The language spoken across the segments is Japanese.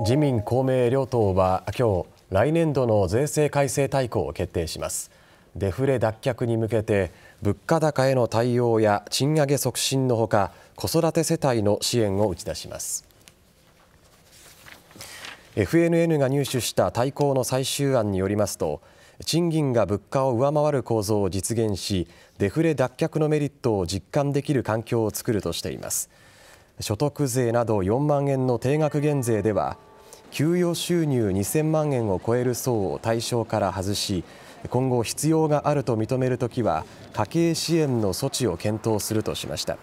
自民・公明両党は今日来年度の税制改正大綱を決定しますデフレ脱却に向けて物価高への対応や賃上げ促進のほか子育て世帯の支援を打ち出します FNN が入手した大綱の最終案によりますと賃金が物価を上回る構造を実現しデフレ脱却のメリットを実感できる環境を作るとしています所得税など4万円の定額減税では給与収入2000万円を超える層を対象から外し今後必要があると認めるときは家計支援の措置を検討するとしました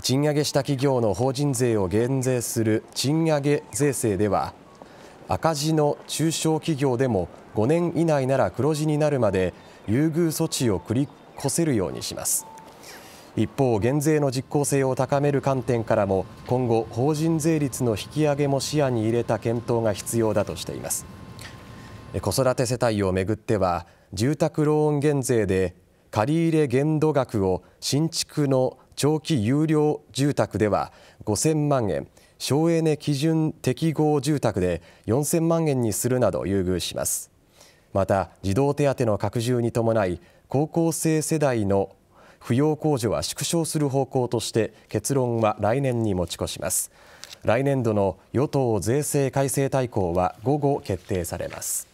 賃上げした企業の法人税を減税する賃上げ税制では赤字の中小企業でも5年以内なら黒字になるまで優遇措置を繰り越せるようにします一方、減税の実効性を高める観点からも今後、法人税率の引き上げも視野に入れた検討が必要だとしています子育て世帯をめぐっては住宅ローン減税で借入限度額を新築の長期有料住宅では5000万円省エネ基準適合住宅で4000万円にするなど優遇しますまた児童手当の拡充に伴い高校生世代の扶養控除は縮小する方向として結論は来年に持ち越します来年度の与党税制改正大綱は午後決定されます